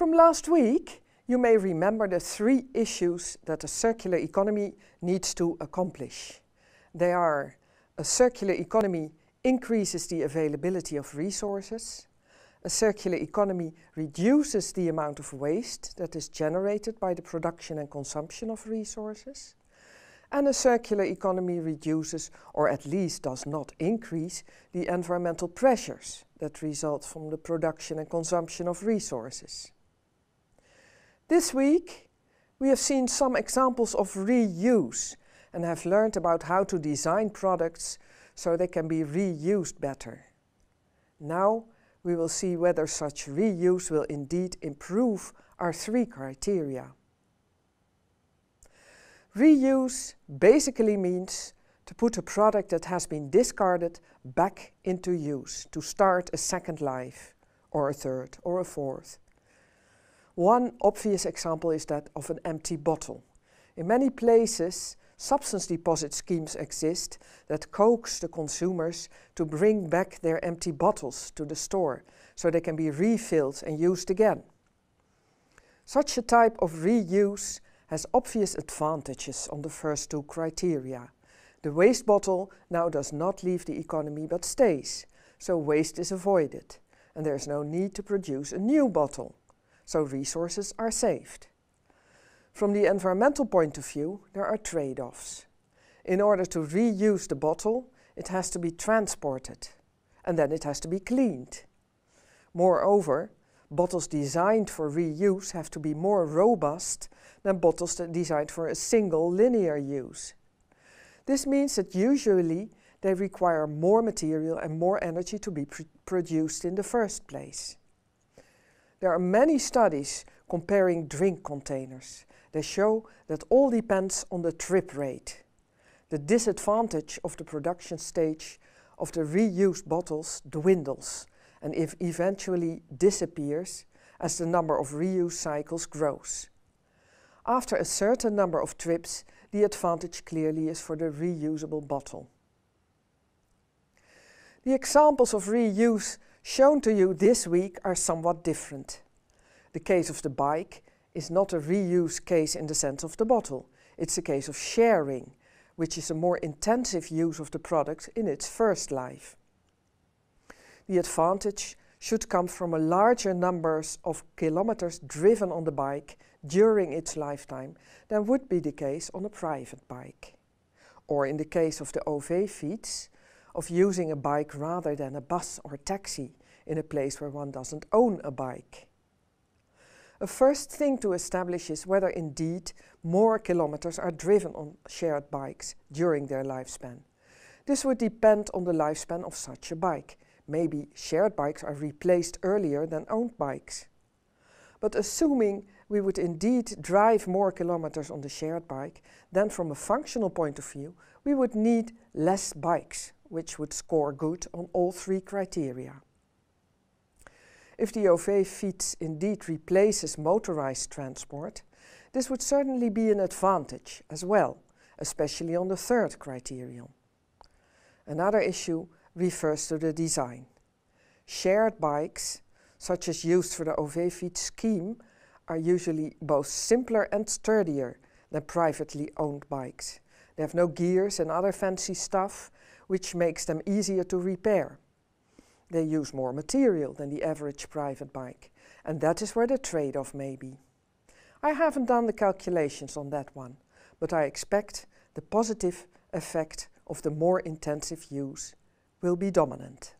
From last week, you may remember the three issues that a circular economy needs to accomplish. They are a circular economy increases the availability of resources, a circular economy reduces the amount of waste that is generated by the production and consumption of resources, and a circular economy reduces, or at least does not increase, the environmental pressures that result from the production and consumption of resources. This week, we have seen some examples of reuse and have learned about how to design products so they can be reused better. Now, we will see whether such reuse will indeed improve our three criteria. Reuse basically means to put a product that has been discarded back into use, to start a second life, or a third, or a fourth, one obvious example is that of an empty bottle. In many places, substance deposit schemes exist that coax the consumers to bring back their empty bottles to the store so they can be refilled and used again. Such a type of reuse has obvious advantages on the first two criteria. The waste bottle now does not leave the economy but stays, so waste is avoided, and there is no need to produce a new bottle so resources are saved. From the environmental point of view, there are trade-offs. In order to reuse the bottle, it has to be transported, and then it has to be cleaned. Moreover, bottles designed for reuse have to be more robust than bottles designed for a single linear use. This means that usually they require more material and more energy to be pr produced in the first place. There are many studies comparing drink containers. They show that all depends on the trip rate. The disadvantage of the production stage of the reused bottles dwindles and if eventually disappears as the number of reuse cycles grows. After a certain number of trips, the advantage clearly is for the reusable bottle. The examples of reuse shown to you this week are somewhat different. The case of the bike is not a reuse case in the sense of the bottle. It's a case of sharing, which is a more intensive use of the product in its first life. The advantage should come from a larger numbers of kilometers driven on the bike during its lifetime than would be the case on a private bike. Or in the case of the OV fiets, of using a bike rather than a bus or taxi in a place where one doesn't own a bike. A first thing to establish is whether indeed more kilometers are driven on shared bikes during their lifespan. This would depend on the lifespan of such a bike. Maybe shared bikes are replaced earlier than owned bikes. But assuming we would indeed drive more kilometers on the shared bike, then from a functional point of view, we would need less bikes which would score good on all three criteria. If the OV feed indeed replaces motorized transport, this would certainly be an advantage as well, especially on the third criterion. Another issue refers to the design. Shared bikes, such as used for the OV feed scheme, are usually both simpler and sturdier than privately owned bikes. They have no gears and other fancy stuff, which makes them easier to repair. They use more material than the average private bike, and that is where the trade-off may be. I haven't done the calculations on that one, but I expect the positive effect of the more intensive use will be dominant.